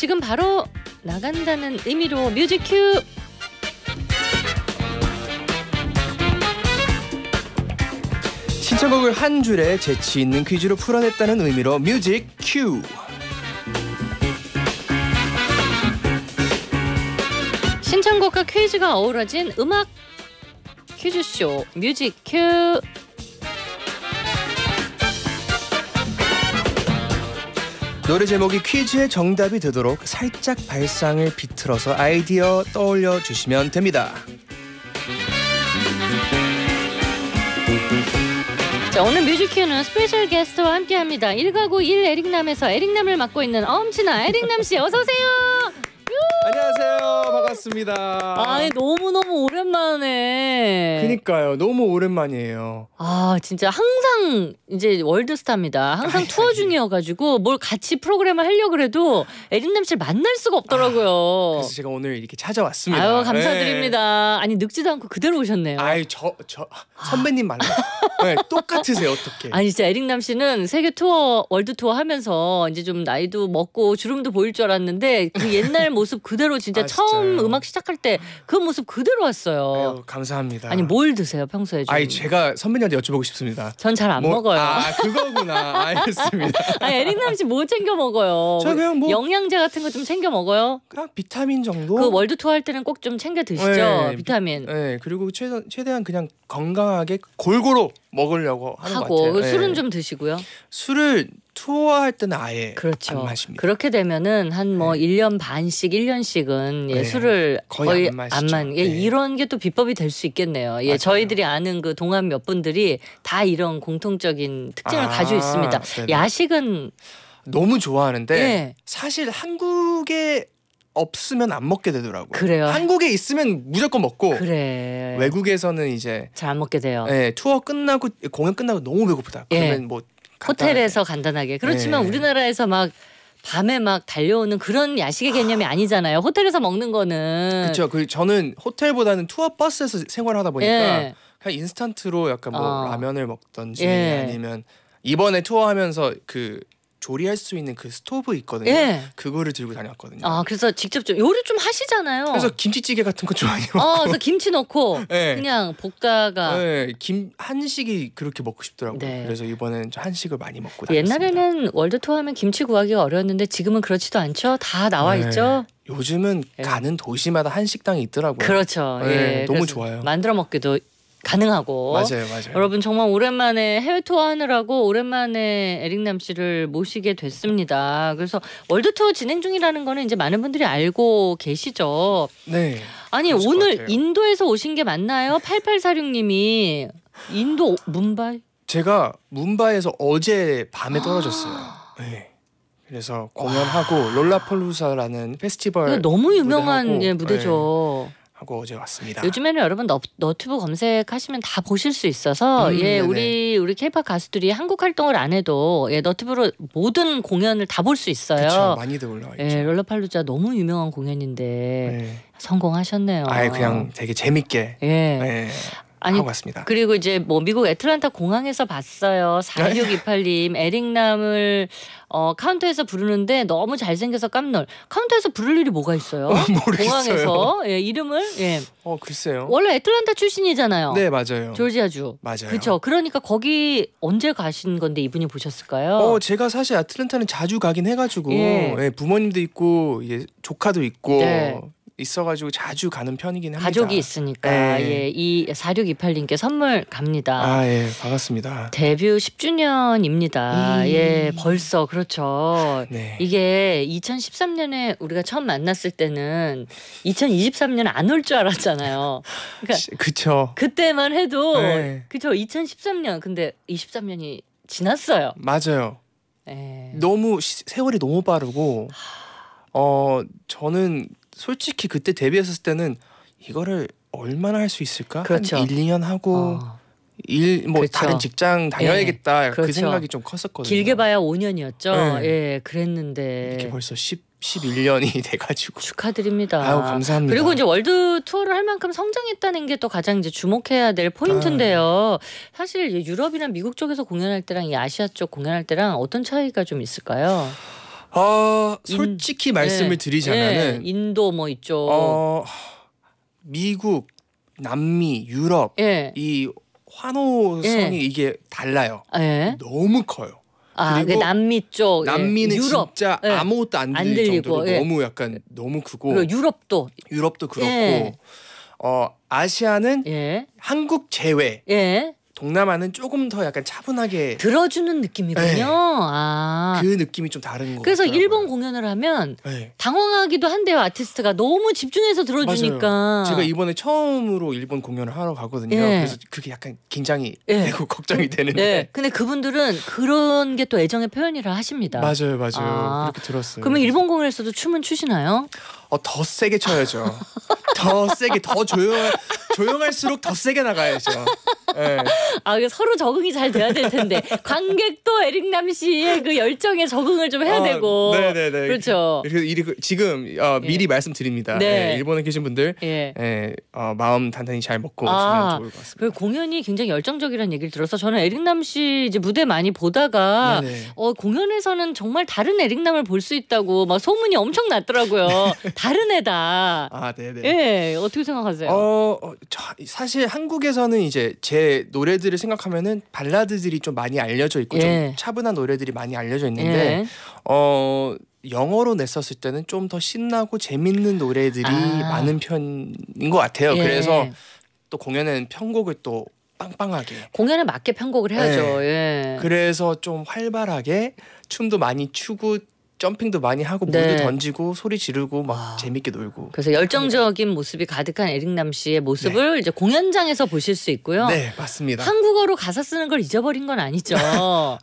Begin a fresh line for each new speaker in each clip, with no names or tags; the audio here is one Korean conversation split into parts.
지금 바로 나간다는 의미로 뮤직 큐.
신청곡을 한 줄에 재치 있는 퀴즈로 풀어냈다는 의미로 뮤직 큐.
신청곡과 퀴즈가 어우러진 음악 퀴즈쇼 뮤직 큐.
노래 제목이 퀴즈의 정답이 되도록 살짝 발상을 비틀어서 아이디어 떠올려 주시면 됩니다.
자, 오늘 뮤직큐는 스페셜 게스트와 함께합니다. 1가구 1 에릭남에서 에릭남을 맡고 있는 엄친아 에릭남 씨 어서 오세요.
안녕하세요. 반갑습니다. 아, 네, 너무너무 오랜만에. 그니까요. 너무 오랜만이에요. 아,
진짜 항상 이제 월드스타입니다. 항상 아이, 투어 아이. 중이어가지고 뭘 같이 프로그램을 하려고 래도에릭남 씨를 만날 수가 없더라고요. 아, 그래서
제가 오늘 이렇게
찾아왔습니다. 아유, 감사드립니다. 네. 아니, 늙지도 않고 그대로 오셨네요. 아이 저, 저, 선배님
말라. 네, 똑같으세요, 어떻게.
아니, 진짜 에릭남 씨는 세계 투어, 월드 투어 하면서 이제 좀 나이도 먹고 주름도 보일 줄 알았는데 그 옛날 모습 그대로 진짜 아, 처음 진짜요? 음악 시작할 때 그 모습 그대로 부어요 아유, 감사합니다. 아니 뭘 드세요 평소에 아
제가 선배님한테 여쭤보고
싶습니다. 전 잘안 뭐, 먹어요. 아 그거구나. 알겠습니다. 아 에릭남 씨뭐 챙겨 먹어요? 저 뭐 그냥 뭐 영양제 같은 거 좀 챙겨 먹어요? 그냥 비타민 정도. 그 월드 투어 할 때는 꼭 좀 챙겨 드시죠 네,
비타민. 네 그리고 최대, 최대한 그냥 건강하게 골고루 먹으려고 하는 하고, 것 같아요. 술은 네. 좀 드시고요. 술을 투어할 때는 아예 그렇죠. 안
마십니다. 그렇게 되면은 한뭐 네. 1년 반씩 1년씩은 예, 네. 술을 거의, 거의 안 마시죠. 예, 네. 이런 게 또 비법이 될 수 있겠네요. 예, 맞아요. 저희들이 아는 그 동안 몇 분들이 다 이런 공통적인 특징을 아, 가지고 있습니다. 네네.
야식은 너무 좋아하는데 네. 사실 한국에 없으면 안 먹게 되더라고요. 그래요. 한국에 있으면 무조건 먹고 그래. 외국에서는 이제 잘 안 먹게 돼요. 예, 투어 끝나고 공연 끝나고 너무 배고프다. 예. 그러면 예. 뭐
호텔에서 간단하게. 그렇지만 네. 우리나라에서 막 밤에 막 달려오는 그런 야식의 개념이 아니잖아요. 호텔에서 먹는 거는 그렇죠. 그
저는 호텔보다는 투어 버스에서 생활하다 보니까 예. 그냥 인스턴트로 약간 뭐 어. 라면을 먹던지 예. 아니면 이번에 투어하면서 그 조리할 수 있는 그 스토브 있거든요. 예. 그거를 들고 다녔거든요.
아 그래서 직접 좀 요리 좀 하시잖아요. 그래서
김치찌개 같은 거좀 많이 어, 먹고.
어, 그래서 김치 넣고 예. 그냥 볶다가.
네, 김 한식이 그렇게 먹고 싶더라고요. 네. 그래서 이번엔 한식을 많이 먹고 그 다녔습니다. 옛날에는 월드 투어하면 김치 구하기가 어려웠는데
지금은 그렇지도 않죠. 다 나와 네. 있죠. 요즘은 예. 가는 도시마다 한식당이 있더라고요. 그렇죠. 네, 너무 좋아요. 만들어 먹기도 가능하고 맞아요, 맞아요. 여러분 정말 오랜만에 해외 투어 하느라고 오랜만에 에릭남 씨를 모시게 됐습니다. 그래서 월드 투어 진행 중이라는 거는 이제 많은 분들이 알고 계시죠. 네. 아니 오늘 인도에서 오신 게 맞나요? 8846님이 인도 문바이?
제가 문바이에서 어제 밤에 아. 떨어졌어요. 네. 그래서 공연하고 롤라폴루사라는 페스티벌 너무 유명한 무대하고, 예, 무대죠. 네. 하고 어제 왔습니다. 요즘에는
여러분 너, 튜브 검색하시면 다 보실 수 있어서 음, 예 네네. 우리 우리 케이팝 가수들이 한국 활동을 안 해도 예 너튜브로 모든 공연을 다 볼 수 있어요. 그쵸, 많이들 올라와 예, 있죠. 예, 롤러팔루자 너무 유명한 공연인데 네. 성공하셨네요. 아예 그냥
되게 재밌게.
예. 예.
아니, 하고 갔습니다.
그리고 이제 뭐 미국 애틀란타 공항에서 봤어요. 4628님 에릭남을 어, 카운터에서 부르는데 너무 잘생겨서 깜놀. 카운터에서 부를 일이 뭐가 있어요? 어, 공항에서 예, 이름을 예. 어 글쎄요. 원래 애틀란타 출신이잖아요. 네 맞아요. 조지아주. 맞아요. 그렇죠. 그러니까 거기 언제 가신 건데 이분이 보셨을까요? 어 제가
사실 애틀란타는
자주 가긴 해가지고 예. 예
부모님도 있고 예, 조카도 있고. 네. 있어가지고 자주 가는 편이긴 합니다. 가족이
있으니까 네. 예. 예이 4628님께 선물 갑니다. 아예
반갑습니다.
데뷔 10주년입니다. 음. 예 벌써 그렇죠. 네. 이게 2013년에 우리가 처음 만났을 때는 2023년 안 올 줄 알았잖아요. 그러니까 그쵸. 그때만 해도 네. 그쵸 2013년 근데 23년이
지났어요. 맞아요. 에. 예. 너무 시, 세월이 너무 빠르고 어 저는 솔직히 그때 데뷔했을 때는 이거를 얼마나 할 수 있을까? 그렇죠. 한 1, 2년 하고 어. 일뭐 그렇죠. 다른 직장 다녀야겠다 예, 그 그렇죠. 그 생각이 좀 컸었거든요. 길게
봐야 5년이었죠. 예, 예 그랬는데
이렇게 벌써 10 11년이 돼가지고
축하드립니다. 아유 감사합니다. 그리고 이제 월드 투어를 할 만큼 성장했다는 게 또 가장 이제 주목해야 될 포인트인데요. 아유. 사실 유럽이나 미국 쪽에서 공연할 때랑 이 아시아 쪽 공연할 때랑 어떤 차이가 좀 있을까요?
아 솔직히 인, 말씀을 네. 드리자면은 네.
인도 뭐 이쪽 어,
미국 남미 유럽 네. 이 환호성이 이게 달라요 너무 커요
아, 그 그리고 남미 쪽 남미는 유럽.
진짜 아무것도 안 들릴 안들리 정도로 너무 약간 너무 크고 유럽도 유럽도 그렇고 어 아시아는 한국 제외 동남아는 조금 더 약간 차분하게 들어주는 느낌이군요. 네.
아. 그
느낌이 좀 다른 거. 그래서 같더라고요.
일본 공연을 하면 네. 당황하기도 한데요. 아티스트가 너무 집중해서 들어주니까. 맞아요. 제가
이번에 처음으로 일본 공연을 하러 가거든요. 네. 그래서 그게 약간 긴장이 예. 되고 걱정이 음. 되는데. 예.
근데 그분들은 그런 게 또 애정의 표현이라 하십니다. 맞아요, 맞아요. 아.
그렇게 들었어요. 그러면
일본 공연에서도 춤은 추시나요?
어, 더 세게 쳐야죠. 더 세게 더 조용 조용할수록 더 세게 나가야죠. 네. 아 서로 적응이
잘 돼야 될 텐데 관객도 에릭남 씨의 그 열정에 적응을 좀 해야 어, 되고. 네네네. 그렇죠.
그, 지금 어, 예. 미리 예. 말씀드립니다. 네. 예, 일본에 계신 분들 예. 예 어, 마음 단단히 잘 먹고 아, 좋을 것
같습니다. 공연이 굉장히 열정적이라는 얘기를 들어서 저는 에릭남 씨 이제 무대 많이 보다가 어, 공연에서는 정말 다른 에릭남을 볼 수 있다고 막 소문이 엄청 났더라고요. 다른 애다. 아, 네네. 예, 어떻게
생각하세요? 어, 어 저, 사실 한국에서는 이제 제 노래들을 생각하면은 발라드들이 좀 많이 알려져 있고 예. 좀 차분한 노래들이 많이 알려져 있는데 예. 어. 영어로 냈었을 때는 좀 더 신나고 재밌는 노래들이 아. 많은 편인 것 같아요. 예. 그래서 또 공연은 편곡을 또 빵빵하게 공연에 맞게 편곡을 해야죠. 네. 예. 그래서 좀 활발하게 춤도 많이 추고 점핑도 많이 하고 물도 네. 던지고 소리 지르고 막 와. 재밌게 놀고
그래서 열정적인 모습이 가득한 에릭남 씨의 네. 모습을 이제 공연장에서 보실 수 있고요. 네 맞습니다. 한국어로 가사 쓰는 걸 잊어버린 건 아니죠.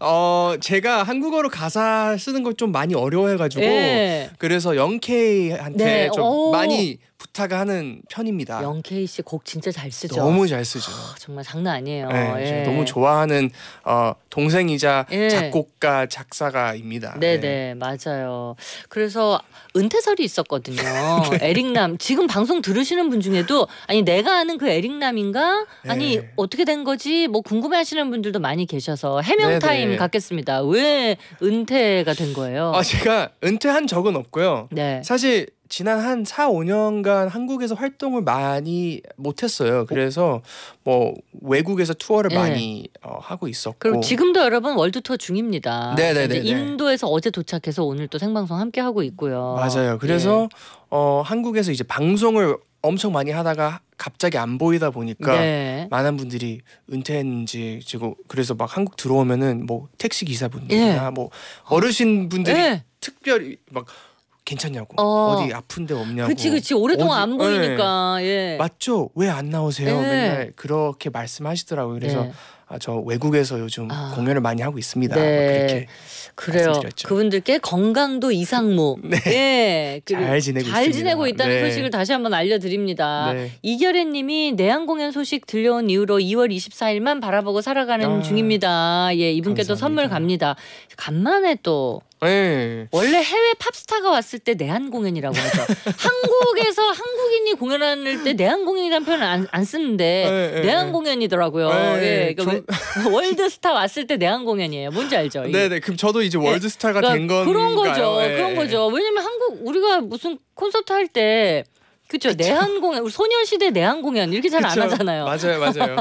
어 제가 한국어로 가사 쓰는 걸 좀 많이 어려워해가지고 네. 그래서 영케이한테 네. 좀 오. 많이 부탁하는 편입니다.
영케이 씨 곡 진짜 잘 쓰죠. 너무 잘 쓰죠. 아, 정말 장난 아니에요. 네, 예. 너무
좋아하는 어, 동생이자 예. 작곡가 작사가입니다. 네네 네.
네. 맞아요. 그래서 은퇴설이 있었거든요. 네. 에릭남 지금 방송 들으시는 분 중에도 아니 내가 아는 그 에릭남인가 아니 네. 어떻게 된 거지 뭐 궁금해하시는 분들도
많이 계셔서 해명 네, 타임 갖겠습니다. 왜 은퇴가 된 거예요? 아 제가 은퇴한 적은 없고요. 네. 사실 지난 한 4, 5년간 한국에서 활동을 많이 못했어요. 그래서 뭐 외국에서 투어를 네. 많이 어, 하고 있었고. 그리고
지금도 여러분 월드 투어 중입니다. 네네네. 인도에서 어제 도착해서 오늘 또 생방송 함께 하고 있고요. 맞아요. 그래서 네.
어, 한국에서 이제 방송을 엄청 많이 하다가 갑자기 안 보이다 보니까 네. 많은 분들이 은퇴했는지 지금 그래서 막 한국 들어오면은 뭐 택시 기사분들이나 예. 뭐 어르신 분들이 특별히 막 괜찮냐고 어. 디 아픈데 없냐고 그치 그치 오랫동안 어디, 안 예. 보이니까 예. 맞죠 왜 안 나오세요 예. 맨날 그렇게 말씀하시더라고요 그래서 예. 아, 저 외국에서 요즘 아. 공연을 많이 하고 있습니다 네. 그래요 말씀드 그분들께 건강도 이상무 네.
예. 잘 지내고 잘있다 지내고 있다는 네. 소식을 다시 한번 알려드립니다 네. 이결혜님이 내한 공연 소식 들려온 이후로 2월 24일만 바라보고 살아가는 아. 중입니다 예 이분께도 감사합니다. 선물 갑니다 간만에 또
네. 원래
해외 팝스타가 왔을 때 내한 공연이라고 하죠. 한국에서 한국인이 공연할 때 내한 공연이라는 표현을 안, 안 쓰는데 네, 내한 네. 공연이더라고요. 예. 그러니까 전... 월드스타 왔을 때 내한 공연이에요. 뭔지 알죠? 네, 네.
그럼 저도 이제 월드스타가 그러니까 된 그러니까 건 그런 거죠. 그런 거죠.
왜냐면 한국 우리가 무슨 콘서트 할때 그렇죠. 내한 공연 우리 소녀시대 내한 공연 이렇게 잘 안 하잖아요. 맞아요, 맞아요.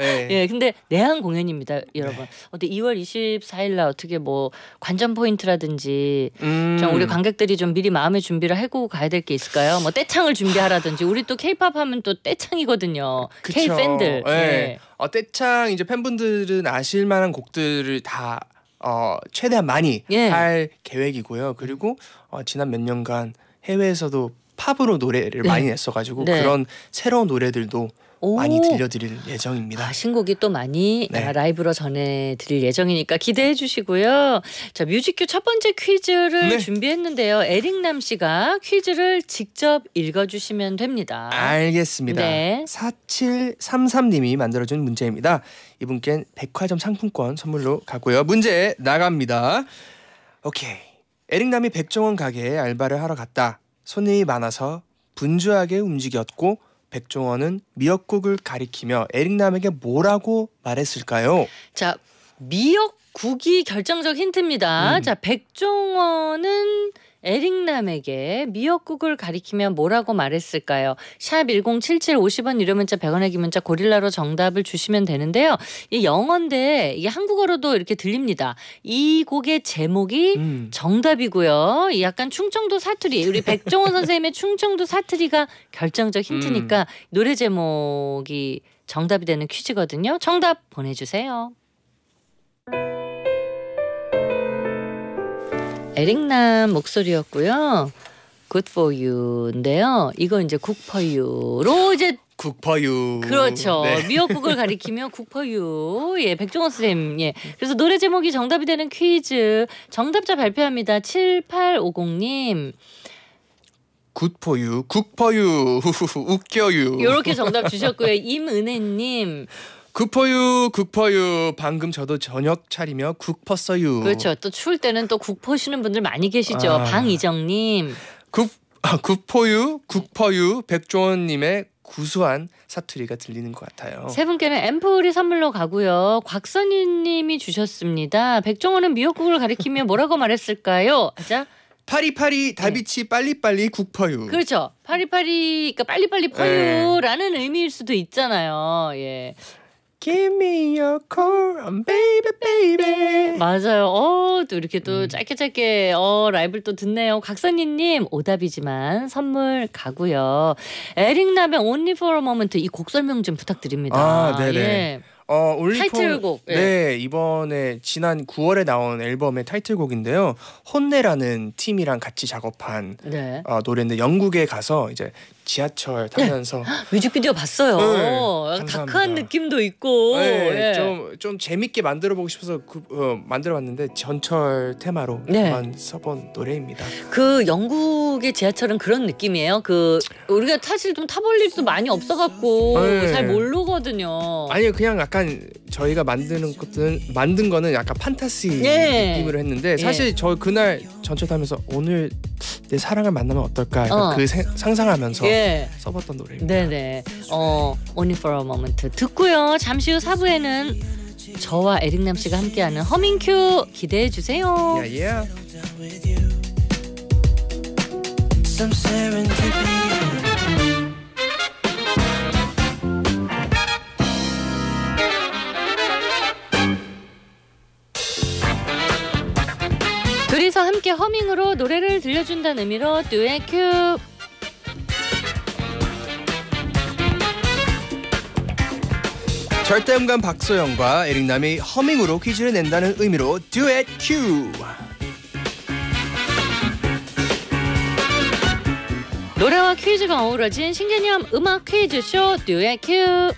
예, 예 근데 내한 공연입니다, 여러분. 네. 어때 2월 24일 날 어떻게 뭐 관전 포인트라든지 음. 좀 우리 관객들이 좀 미리 마음의 준비를 하고 가야 될 게 있을까요? 뭐 떼창을 준비하라든지 우리 또 K-팝 하면 또 떼창이거든요. K 팬들. 네. 예. 네. 예.
어, 떼창 이제 팬분들은 아실 만한 곡들을 다 어, 최대한 많이 예. 할 계획이고요. 그리고 어, 지난 몇 년간 해외에서도 팝으로 노래를 네. 많이 냈어가지고 네. 그런 새로운 노래들도 오. 많이 들려드릴 예정입니다.
아, 신곡이 또 많이 네. 아, 라이브로 전해드릴 예정이니까 기대해 주시고요. 자 뮤직큐 첫 번째 퀴즈를 네. 준비했는데요. 에릭남 씨가 퀴즈를 직접 읽어주시면 됩니다.
알겠습니다. 네. 4733님이 만들어준 문제입니다. 이분께 백화점 상품권 선물로 가고요. 문제 나갑니다. 오케이. 에릭남이 백종원 가게에 알바를 하러 갔다. 손님이 많아서 분주하게 움직였고 백종원은 미역국을 가리키며 에릭남에게 뭐라고 말했을까요? 자, 미역국이 결정적 힌트입니다. 음. 자, 백종원은
에릭남에게 미역국을 가리키면 뭐라고 말했을까요? 샵 1077 50원 유료 문자 100원의 기문자 고릴라로 정답을 주시면 되는데요. 이 영어인데 이게 한국어로도 이렇게 들립니다. 이 곡의 제목이 음. 정답이고요. 약간 충청도 사투리 우리 백종원 선생님의 충청도 사투리가 결정적 힌트니까 음. 노래 제목이 정답이 되는 퀴즈거든요. 정답 보내주세요. 에릭남 목소리였고요. Good for you인데요. 이거 이제 국퍼유로 제
국퍼유 그렇죠. 네. 미역국을
가리키며 국퍼유 예 백종원 선예 그래서 노래 제목이 정답이 되는 퀴즈 정답자 발표합니다. 7850님
굿포유, 국퍼유, 웃겨유. 이렇게 정답 주셨고요.
임은혜님
국포유 국퍼유 방금 저도 저녁 차리며 국퍼서유 그렇죠
또 추울 때는 또 국퍼시는 분들 많이 계시죠 아.
방이정님 국 아, 국포유 국퍼유 백종원님의 구수한 사투리가 들리는 것 같아요. 세
분께는 앰플이 선물로 가고요. 곽선희님이 주셨습니다. 백종원은 미역국을 가리키며 뭐라고 말했을까요? 자
파리파리 다비치 네. 빨리빨리 국퍼유.
그렇죠. 파리파리 그러니까 빨리빨리 퍼유라는 네. 의미일 수도 있잖아요. 예. Give me your call, um, baby, baby. 맞아요. 어, 또 이렇게 또 음. 짧게 짧게 어, 라이브를 또 듣네요. 각선이님 오답이지만 선물 가고요. 에릭남의 Only for a Moment 이 곡 설명 좀 부탁드립니다. 아, 네네. 예.
어, 타이틀곡. 예. 네, 이번에 지난 9월에 나온 앨범의 타이틀곡인데요. 혼내라는 팀이랑 같이 작업한 네. 어, 노래인데 영국에 가서 이제 지하철 타면서 네. 뮤직비디오 봤어요.
네, 다크한 느낌도 있고 네, 네. 좀,
좀 재밌게 만들어 보고 싶어서 그, 어, 만들어 봤는데 전철 테마로 만 네. 써본 노래입니다.
그 영국의 지하철은 그런 느낌이에요. 그 우리가
사실 좀 타볼 일도 많이
없어갖고 네. 잘 모르거든요.
아니 그냥 약간 저희가 만드는 것들 만든 거는 약간 판타지 예. 느낌으로 했는데 예. 사실 예. 저 그날 전철 타면서 오늘 내 사랑을 만나면 어떨까 어. 그 세, 상상하면서 예. 써봤던 노래입니다. 네네.
어 Only for a moment 듣고요. 잠시 후 사부에는 저와 에릭남 씨가 함께하는 허밍큐 기대해 주세요. Yeah,
yeah.
함께 허밍으로 노래를 들려준다는 의미로 듀엣 큐
절대음감 박소영과 에릭남이 허밍으로 퀴즈를 낸다는 의미로 듀엣 큐
노래와 퀴즈가 어우러진 신개념 음악 퀴즈쇼 듀엣 큐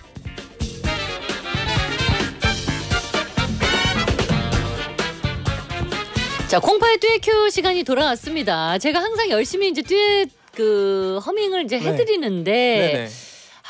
자, 공파의 듀엣큐 시간이 돌아왔습니다. 제가 항상 열심히 이제 듀엣 그 허밍을 이제 네. 해드리는데 네.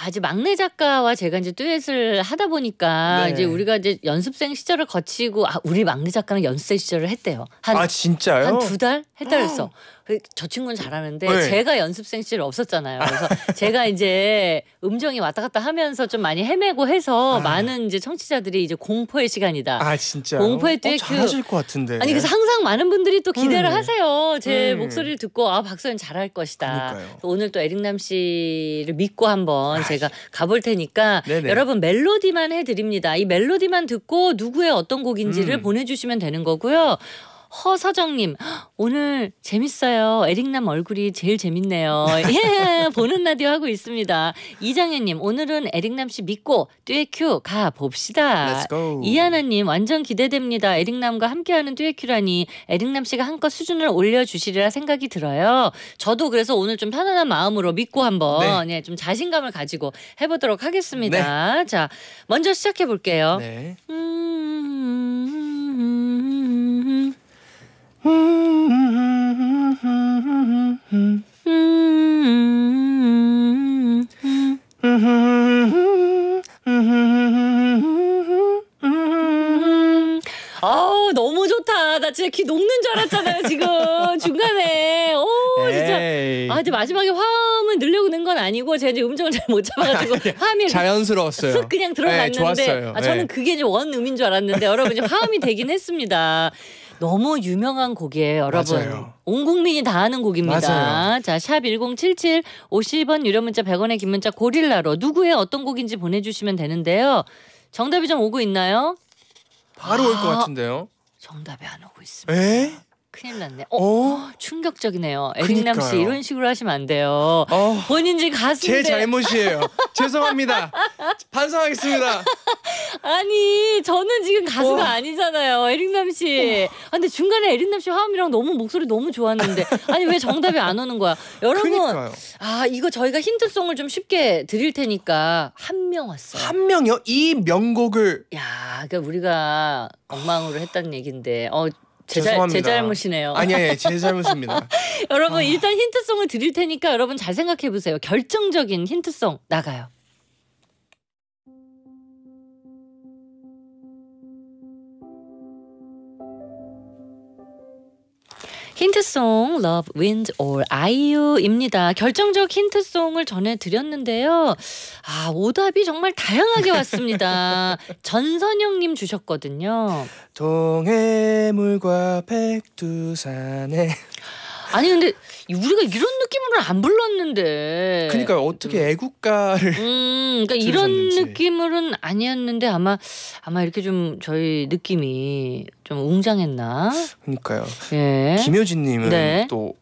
아직 막내 작가와 제가 이제 듀엣을 하다 보니까 네. 이제 우리가 이제 연습생 시절을 거치고 아 우리 막내 작가는 연습생 시절을 했대요. 한, 아
진짜요? 한 두 달
했다 그랬어. 그 저 친구는 잘하는데 네. 제가 연습생 시절 없었잖아요. 그래서 제가 이제 음정이 왔다 갔다 하면서 좀 많이 헤매고 해서 아. 많은 이제 청취자들이 이제 공포의 시간이다. 아 진짜. 공포의 듀엣 어, 잘하실 것
같은데. 아니 그래서 항상
많은 분들이 또 기대를 음. 하세요. 제 음. 목소리를 듣고 아 박소연 잘할 것이다. 오늘 또 에릭남 씨를 믿고 한번 아. 제가 가볼 테니까 네네. 여러분 멜로디만 해드립니다. 이 멜로디만 듣고 누구의 어떤 곡인지를 음. 보내주시면 되는 거고요. 허서정님 오늘 재밌어요. 에릭남 얼굴이 제일 재밌네요. 예, 보는 라디오 하고 있습니다. 이장현님 오늘은 에릭남 씨 믿고 듀엣큐 가 봅시다. 이하나님 완전 기대됩니다. 에릭남과 함께하는 듀엣큐라니 에릭남 씨가 한껏 수준을 올려주시리라 생각이 들어요. 저도 그래서 오늘 좀 편안한 마음으로 믿고 한번 네. 예, 좀 자신감을 가지고 해보도록 하겠습니다. 네. 자 먼저 시작해 볼게요. 네. 음, 아우 너무 좋다. 나 진짜 귀 녹는 줄 알았잖아요 지금 중간에. 오 진짜. 에이. 아 마지막에 화음을 늘려고 낸 건 아니고 제가 이제 음정을 잘 못 잡아가지고 화음이 자연스러웠어요. 쓱 그냥 들어갔는데. 네, 좋았어요. 아 저는 네. 그게 이제 원 음인 줄 알았는데 여러분 이제 화음이 되긴 했습니다. 너무 유명한 곡이에요, 여러분. 맞아요. 온 국민이 다 아는 곡입니다. 맞아요. 자, 샵1077 50원 유료 문자 100원의 긴 문자 고릴라로 누구의 어떤 곡인지 보내 주시면 되는데요. 정답이 좀 오고 있나요?
바로 아, 올것 같은데요. 정답이 안 오고 있습니다. 에?
큰일 났네. 어, 어? 충격적이네요. 에릭남 씨 이런 식으로 하시면 안
돼요. 어,
본인지 가수인데. 제 잘못이에요.
죄송합니다.
반성하겠습니다. 아니 저는 지금 가수가 어. 아니잖아요. 에릭남 씨. 어. 아, 근데 중간에 에릭남 씨 화음이랑 너무 목소리 너무 좋았는데 아니 왜 정답이 안 오는 거야? 여러분 그러니까요. 아 이거 저희가 힌트송을 좀 쉽게 드릴
테니까
한 명 왔어요.
한 명요? 이 명곡을.
야 그러니까 우리가 엉망으로 했다는 얘긴데 어 제, 죄송합니다. 제 잘못이네요. 아니, 아니, 제 잘못입니다. 여러분, 아. 일단 힌트송을 드릴 테니까 여러분 잘 생각해 보세요. 결정적인 힌트송 나가요. 힌트송 Love, Wind or IU입니다. 결정적 힌트송을 전해드렸는데요. 아 오답이 정말 다양하게 왔습니다. 전선영님 주셨거든요.
동해물과 백두산에 아니 근데 우리가 이런 느낌으로 안 불렀는데. 그러니까 어떻게 애국가를. 음, 그러니까 이런
느낌으로는 아니었는데 아마 아마 이렇게 좀 저희 느낌이 좀 웅장했나.
그러니까요. 예. 김효진님은 네. 또.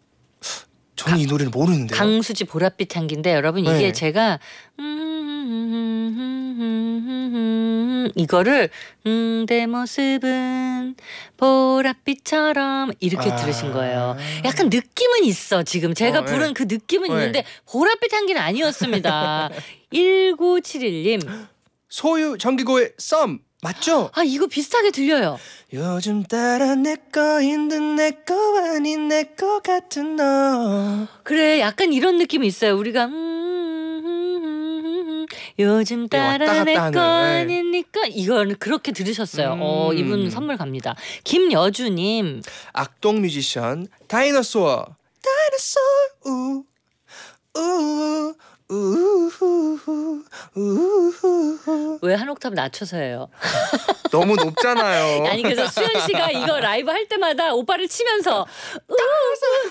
저는 강, 이 노래를 모르는데요.
강수지 보랏빛 향기인데 여러분 이게 네. 제가 음, 음, 음, 이거를 음내 모습은 보랏빛처럼 이렇게 아 들으신 거예요. 약간 느낌은 있어 지금 제가 어, 부른 네. 그 느낌은 어, 예. 있는데 보랏빛 한기는 아니었습니다.
1971님 소유 정기고의 썸 맞죠? 아 이거 비슷하게 들려요. 요즘 따라 내거 힘든 내거 아닌 내거 같은 너.
그래 약간 이런 느낌이 있어요. 우리가 음, 음, 음, 요즘 따라 네, 내거 아닌 니까 이건 그렇게 들으셨어요. 어 이분 선물 갑니다. 김여주님. 악동 뮤지션 다이너소어
다이너소어 우우
왜한 옥탑 낮춰서 해요?
너무 높잖아요. 아니 그래서 수현 씨가 이거 라이브
할 때마다 오빠를 치면서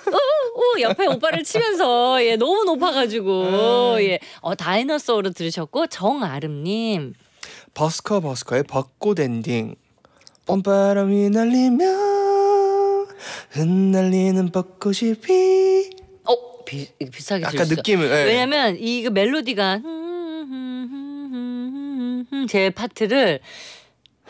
우우우 옆에 오빠를 치면서 예 너무 높아가지고 음. 예어 다이너소로 들으셨고 정아름님 버스커 버스커의 벚꽃 엔딩
봄바람이 날리며 흩날리는 벚꽃이 피 비,
비슷하게 약간 느낌을 예. 왜냐면 이 그 멜로디가 제 파트를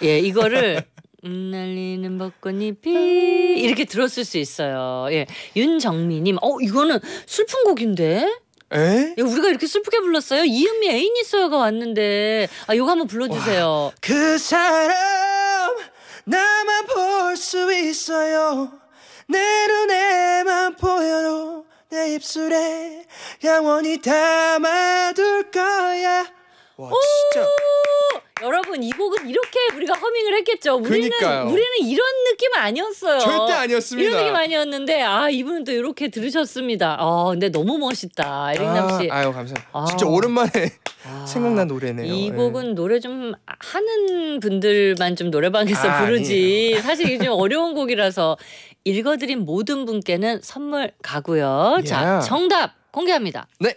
예 이거를 음, 날리는 벚꽃잎이 이렇게 들었을 수 있어요. 예 윤정미님, 어 이거는 슬픈 곡인데. 에? 예, 우리가 이렇게 슬프게 불렀어요? 이은미 애인 있어요가 왔는데 아 요거 한번 불러주세요.
와. 그 사람 나만 볼 수 있어요 내 눈에만 보여요 내 입술에 영원히 담아둘 거야. 와 진짜. 여러분 이 곡은 이렇게 우리가 허밍을 했겠죠. 우리는 그러니까요. 우리는
이런 느낌 아니었어요.
절대 아니었습니다. 이런 느낌
아니었는데 아 이분은 또 이렇게 들으셨습니다. 아 근데 너무 멋있다 에릭남 아, 씨. 아, 아유
감사합니다. 아. 진짜 오랜만에 아, 생각난 노래네요. 이 예. 곡은
예. 노래 좀 하는 분들만 좀 노래방에서 아, 부르지. 아니에요. 사실 이게 좀 어려운 곡이라서 읽어드린 모든 분께는 선물 가고요. 예. 자, 정답 공개합니다. 네.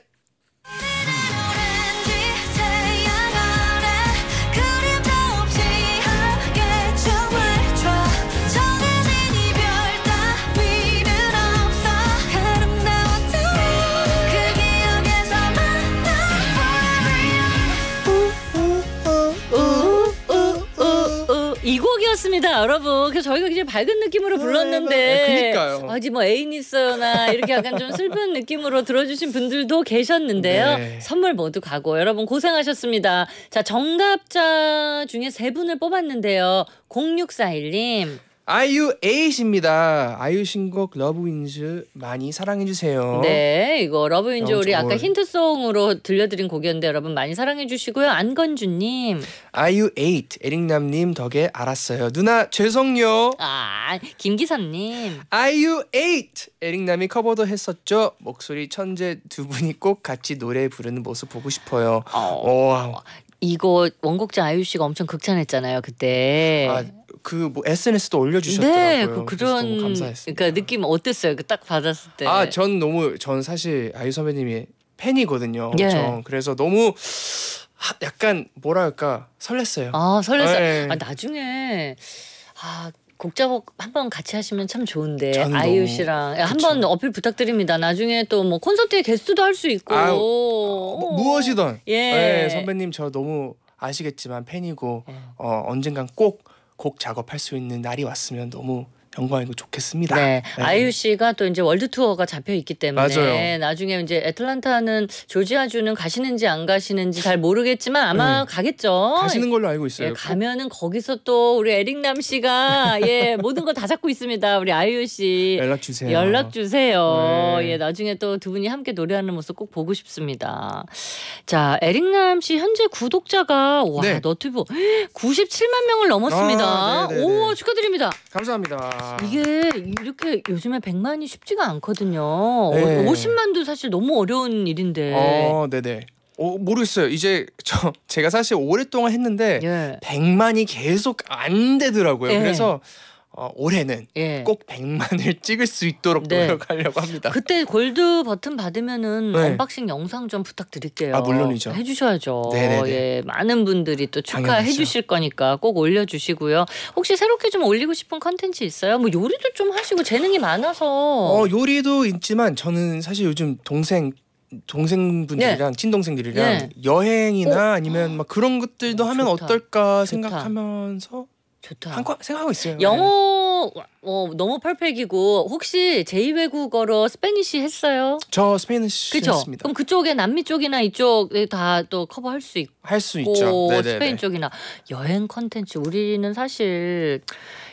그렇습니다, 여러분. 그래서 저희가 굉장히 밝은 느낌으로 네, 불렀는데, 네. 그러니까요. 어디 뭐 애인 있어요나 이렇게 약간 좀 슬픈 느낌으로 들어주신 분들도 계셨는데요. 네. 선물 모두 가고 여러분 고생하셨습니다. 자 정답자 중에 세 분을 뽑았는데요. 0641님.
아이유 에잇입니다. 아이유 신곡 러브 윈즈 많이 사랑해 주세요. 네,
이거 러브 윈즈 우리 정 아까 힌트송으로 들려드린 곡이었는데 여러분 많이 사랑해 주시고요. 안건주님,
아이유 에잇 에릭남님 덕에 알았어요. 누나 죄송요. 아 김기선님, 아이유 에잇 에릭남이 커버도 했었죠. 목소리 천재 두 분이 꼭 같이 노래 부르는 모습 보고 싶어요. 어. 오.
이거 원곡자 아이유 씨가 엄청 극찬했잖아요 그때. 아,
그뭐 SNS도 올려주셨더라고요. 네, 그, 그런 감사했습니다. 그러니까 느낌 어땠어요? 그딱 받았을 때. 아, 전 너무 전 사실 아이 선배님이 팬이거든요. 예. 네. 전. 그래서 너무 약간 뭐랄까 설렜어요. 아, 설렜어요. 네. 아,
나중에 아. 곡 작업 한번 같이 하시면 참 좋은데 아이유 씨랑 예, 한번 어필 부탁드립니다. 나중에 또 뭐 콘서트에 게스트도 할 수 있고 아 뭐, 무엇이든
예. 네, 선배님 저 너무 아시겠지만 팬이고 예. 어, 언젠간 꼭곡 작업할 수 있는 날이 왔으면 너무 영광이고 좋겠습니다. 네. 네.
아이유 씨가 또 이제 월드 투어가 잡혀 있기 때문에 맞아요. 나중에 이제 애틀란타는 조지아 주는 가시는지 안 가시는지 잘 모르겠지만 아마 네. 가겠죠. 가시는 걸로 알고 있어요. 예, 가면은 거기서 또 우리 에릭남 씨가 예 모든 걸 다 잡고 있습니다. 우리 아이유 씨 연락 주세요. 연락 주세요. 네. 예 나중에 또 두 분이 함께 노래하는 모습 꼭 보고 싶습니다. 자 에릭남 씨 현재 구독자가 와 네. 너튜브 97만 명을 넘었습니다. 아, 네, 네, 오 축하드립니다.
감사합니다. 아.
이게 이렇게 요즘에 100만이 쉽지가 않거든요. 네. 50만도 사실 너무 어려운 일인데. 어, 네네.
어, 모르겠어요. 이제 저 제가 사실 오랫동안 했는데 예. 100만이 계속 안 되더라고요. 예. 그래서 어, 올해는 예. 꼭 100만을 찍을 수 있도록 네. 노력하려고 합니다.
그때 골드 버튼 받으면은 네. 언박싱 영상 좀 부탁드릴게요. 아 물론이죠. 해주셔야죠. 네네네. 예, 많은 분들이 또 축하해 주실 거니까 꼭 올려주시고요. 혹시 새롭게 좀 올리고 싶은 컨텐츠 있어요? 뭐 요리도 좀 하시고 재능이 많아서. 어
요리도 있지만 저는 사실 요즘 동생 동생분들이랑 네. 친동생들이랑 네. 여행이나 오. 아니면 막 그런 것들도 어, 하면 좋다. 어떨까 생각하면서 좋다. 한 생각하고 있어요.
영어 어, 너무 팔펙이고 혹시 제2 외국어로 스페니쉬 했어요?
저 스페니쉬 그쵸? 했습니다. 그럼
그쪽에 남미 쪽이나 이쪽 다 또 커버할 수 있고 할수 있죠. 네네네. 스페인 쪽이나 여행 컨텐츠 우리는 사실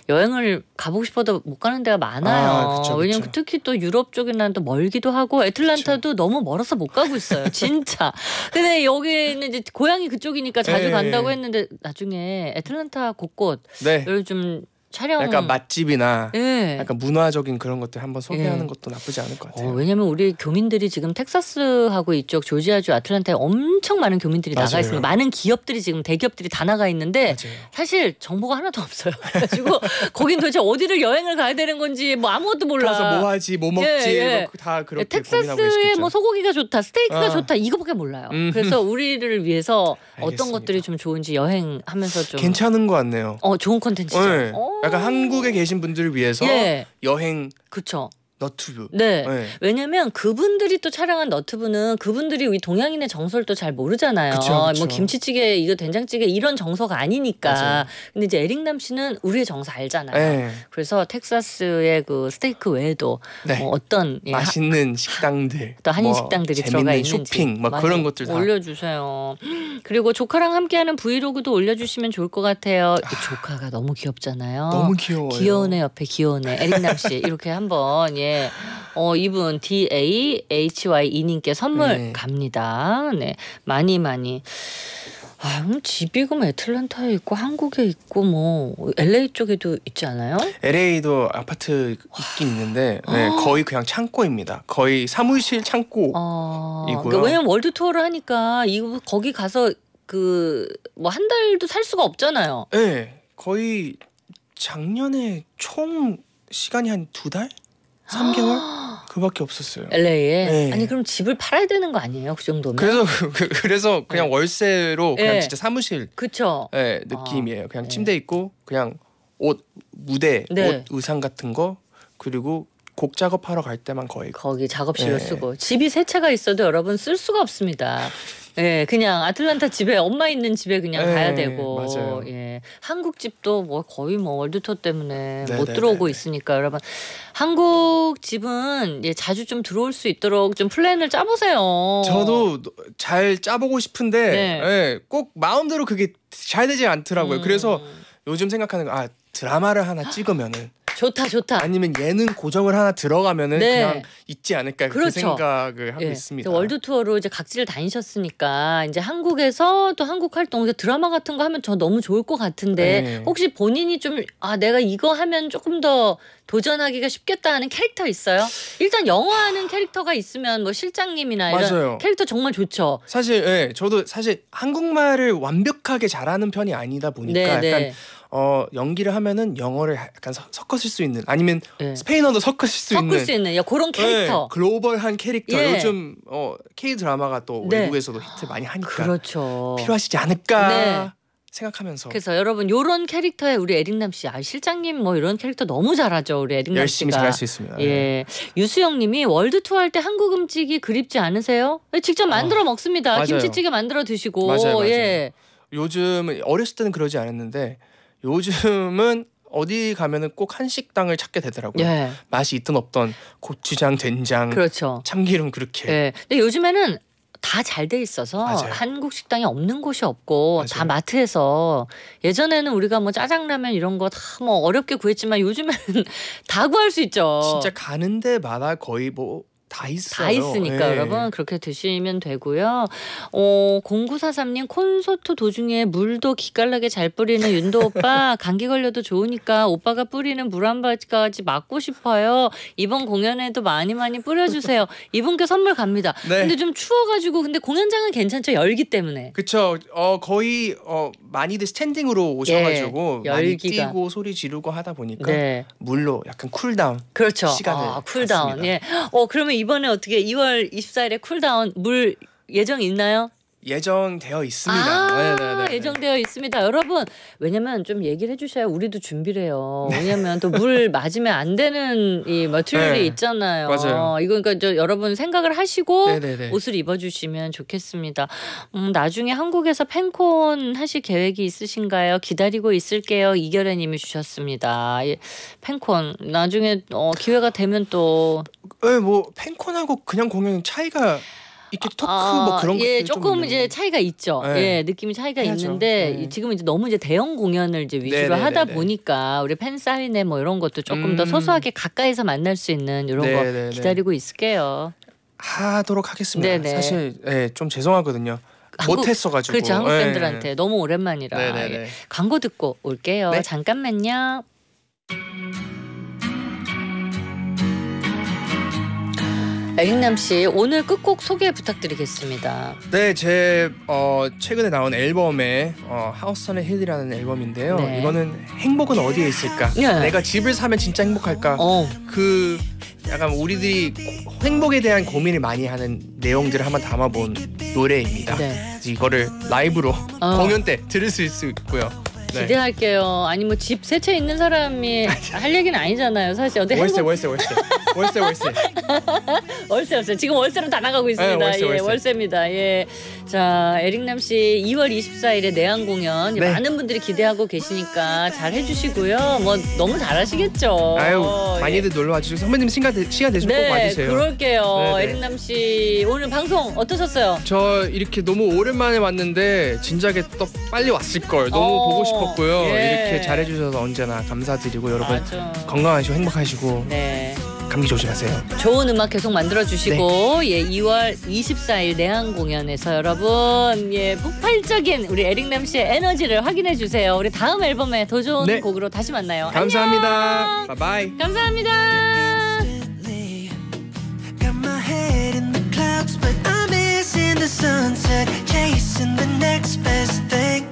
여행을 가보고 싶어도 못 가는 데가 많아요. 아, 그쵸, 왜냐면 특히 또 유럽 쪽이나 또 멀기도 하고 애틀란타도 그쵸. 너무 멀어서 못 가고 있어요. 진짜. 근데 여기는 이제 고향이 그쪽이니까 자주 에이. 네. 간다고 했는데 나중에 애틀란타
곳곳 네. 를좀 촬영 약간 맛집이나 네. 약간 문화적인 그런 것들 한번 소개하는 네. 것도 나쁘지 않을 것
같아요. 어, 왜냐면 우리 교민들이 지금 텍사스하고 이쪽 조지아주 아틀란타에 엄청 많은 교민들이 맞아요. 나가 있습니다. 많은 기업들이 지금 대기업들이 다 나가 있는데 맞아요. 사실 정보가 하나도 없어요. 그래가지고 거긴 도대체 어디를 여행을 가야 되는 건지 뭐 아무것도 몰라. 가서 뭐 하지, 뭐 예, 먹지, 예, 예. 다 그렇게 텍사스에 뭐 소고기가 좋다, 스테이크가 아. 좋다 이거밖에 몰라요. 음 그래서 우리를 위해서 알겠습니다. 어떤 것들이 좀 좋은지 여행하면서 좀 괜찮은 것 같네요. 어, 좋은 컨텐츠죠.
네. 어. 약간 한국에 계신 분들을 위해서 예. 여행 그쵸 너튜브. 네. 네.
왜냐면 그분들이 또 촬영한 너튜브는 그분들이 우리 동양인의 정서를 또잘 모르잖아요. 그쵸, 그쵸. 뭐 김치찌개, 이거 된장찌개 이런 정서가 아니니까. 맞아요. 근데 이제 에릭남 씨는 우리의 정서 알잖아요. 에 네. 그래서 텍사스의 그 스테이크 외에도 네. 뭐
어떤 예, 맛있는 식당들, 또 한인 뭐 식당들이 들어가 있는지 쇼핑, 막 그런 것들 다
올려주세요. 그리고 조카랑 함께하는 브이로그도 올려주시면 좋을 것 같아요. 아. 조카가 너무 귀엽잖아요. 너무 귀여워요. 귀여운 애 옆에 귀여운 애 에릭남 씨 이렇게 한번 예. 어, 이분 DAHY이님께 선물 네. 갑니다. 네. 많이 많이. 아, 지비금 뭐 뭐 애틀란타에 있고 한국에 있고 뭐 LA 쪽에도 있지 않아요?
LA도 아파트 있긴 와. 있는데 네, 아. 거의 그냥 창고입니다. 거의 사무실 아. 창고이고요. 아. 그러니까 왜냐
월드 투어를 하니까 이 거기 가서 그 뭐 한 달도 살 수가 없잖아요. 네, 거의 작년에 총 시간이 한 두 달? 3개월? 그밖에 없었어요. LA에. 네. 아니 그럼 집을 팔아야 되는 거 아니에요? 그 정도면. 그래서
그, 그 래서 그냥 네. 월세로 그냥 네. 진짜 사무실. 그쵸. 예, 느낌이에요. 그냥 네. 침대 있고 그냥 옷 무대, 네. 옷 의상 같은 거 그리고 곡 작업하러 갈 때만 거의 거기 작업실을 쓰고
집이 세 채가 있어도 여러분 쓸 수가 없습니다. 예, 그냥 아틀란타 집에 엄마 있는 집에 그냥 예, 가야 되고 맞아요. 예. 한국 집도 뭐 거의 뭐 월드투어 때문에 네네네못 네, 들어오고 네, 네. 있으니까 여러분 한국 집은 예, 자주 좀 들어올 수 있도록 좀 플랜을 짜 보세요. 저도
잘 짜보고 싶은데 네. 예, 꼭 마음대로 그게 잘 되지 않더라고요. 음. 그래서 요즘 생각하는 거, 아 드라마를 하나 찍으면은 좋다 좋다. 아니면 예능 고정을 하나 들어가면은 네. 그냥 있지 않을까 그렇죠. 그 생각을 하고 예. 있습니다. 월드
투어로 이제 각지를 다니셨으니까 이제 한국에서 또 한국 활동 드라마 같은 거 하면 저 너무 좋을 것 같은데 네. 혹시 본인이 좀 아 내가 이거 하면 조금 더 도전하기가 쉽겠다 하는 캐릭터 있어요? 일단 영화하는 캐릭터가 있으면 뭐 실장님이나 이런 맞아요.
캐릭터 정말 좋죠. 사실 예, 저도 사실 한국말을 완벽하게 잘하는 편이 아니다 보니까 네, 네. 약간 어 연기를 하면은 영어를 약간 섞으실 수 있는 아니면 예. 스페인어도 섞으실 수 있는 섞을 수
있는 그런 예, 캐릭터
예, 글로벌한 캐릭터 예. 요즘 어 K 드라마가 또 네. 외국에서도 히트 많이 하니까 그렇죠. 필요하시지 않을까 네. 생각하면서
그래서 여러분 요런 캐릭터에 우리 에릭남 씨 아, 실장님 뭐 이런 캐릭터 너무 잘하죠 우리 에릭남 열심히 씨가 열심히 잘할 수 있습니다 예 네. 유수영님이 월드 투어 할 때 한국 음식이 그립지 않으세요? 예, 직접 아, 만들어 어, 먹습니다 맞아요. 김치찌개 만들어 드시고 맞아요, 맞아요. 예
요즘 어렸을 때는 그러지 않았는데 요즘은 어디 가면은 꼭 한식당을 찾게 되더라고요. 예. 맛이 있든 없든 고추장, 된장, 그렇죠. 참기름 그렇게. 예.
근데 요즘에는 다 잘 돼 있어서 맞아요. 한국 식당이 없는 곳이 없고 맞아요. 다 마트에서 예전에는 우리가 뭐 짜장라면 이런 거 다 뭐 어렵게 구했지만 요즘에는 다 구할 수 있죠. 진짜
가는 데마다 거의 뭐다 있어요. 다 있으니까 네. 여러분
그렇게 드시면 되고요. 어, 0943님 콘서트 도중에 물도 기깔나게 잘 뿌리는 윤도 오빠 감기 걸려도 좋으니까 오빠가 뿌리는 물 한 바지까지 맞고 싶어요. 이번 공연에도 많이 많이 뿌려주세요. 이분께 선물 갑니다. 네. 근데 좀 추워가지고 근데 공연장은 괜찮죠 열기 때문에.
그쵸. 어 거의 어 많이들 스탠딩으로 오셔가지고 예, 많이 뛰고 소리 지르고 하다 보니까 네. 물로 약간 쿨다운. 그렇죠. 시간을. 아, 쿨다운. 받습니다. 예. 어 그러면
이번에 어떻게 2월 24일에 쿨다운 물 예정 있나요?
예정되어 있습니다. 아, 네네네. 네, 네, 네.
예정되어 있습니다. 여러분, 왜냐면 좀 얘기를 해주셔야 우리도 준비를 해요. 왜냐면 또 물 맞으면 안 되는 이 머티리얼이 네, 있잖아요. 맞아요. 이거 그러니까 저 여러분 생각을 하시고 네네네. 옷을 입어주시면 좋겠습니다. 음, 나중에 한국에서 팬콘 하실 계획이 있으신가요? 기다리고 있을게요. 이결애님이 주셨습니다. 예, 팬콘 나중에 어, 기회가 되면 또. 네, 뭐 팬콘하고 그냥 공연 차이가 이렇게 아, 토크 아, 뭐 그런 예, 조금 이제 차이가 있죠. 네. 예, 느낌이 차이가 해야죠. 있는데 네. 지금 이제 너무 이제 대형 공연을 이제 위주로 네네네네. 네, 네, 하다 네. 보니까 우리 팬 사인회 뭐 이런 것도 조금 음. 더 소소하게 가까이서 만날 수 있는 이런 네네네. 거 기다리고 있을게요. 하도록 하겠습니다. 네네. 사실
예, 좀 죄송하거든요. 못했어가지고 그렇죠 한국 예. 팬들한테 네. 너무
오랜만이라 네, 네, 광고 듣고 올게요 잠깐만요 윤남 씨 오늘 끝곡 소개 부탁드리겠습니다.
네, 제 어, 최근에 나온 앨범에 어, 하우스턴의 힐이라는 앨범인데요. 네. 이거는 행복은 어디에 있을까? 네. 내가 집을 사면 진짜 행복할까? 어. 그 약간 우리들이 행복에 대한 고민을 많이 하는 내용들을 한번 담아본 노래입니다. 네. 이거를 라이브로 어. 공연 때 들을 수 있고요. 네.
기대할게요. 아니 뭐 집세채 있는 사람이 할 얘기는 아니잖아요. 사실 어디 월세 행복- 월세
월세 월세 월세
월세 없어 지금 월세로 다 나가고 있습니다. 네, 월세, 예, 월세. 월세입니다. 예. 자, 에릭남 씨 2월 24일에 내한 공연 네. 많은 분들이 기대하고 계시니까 잘 해주시고요. 뭐
너무 잘하시겠죠. 아유 예. 많이들 놀러 와주시고 선배님 시간, 되, 시간 되시면 네, 꼭 와주세요 그럴게요. 네, 네.
에릭남 씨 오늘 방송 어떠셨어요?
저 이렇게 너무 오랜만에 왔는데 진작에 또 빨리 왔을 걸 너무 어. 보고 싶어. 싶었고요. 예. 이렇게 잘해주셔서 언제나 감사드리고 여러분 맞아. 건강하시고 행복하시고 네. 감기 조심하세요.
좋은 음악 계속 만들어 주시고 네. 예 2월 24일 내한 공연에서 여러분 예 폭발적인 우리 에릭남 씨의 에너지를 확인해 주세요. 우리 다음 앨범에 더 좋은 네. 곡으로 다시 만나요. 감사합니다. 바이
감사합니다. sunset, chasing the next best thing.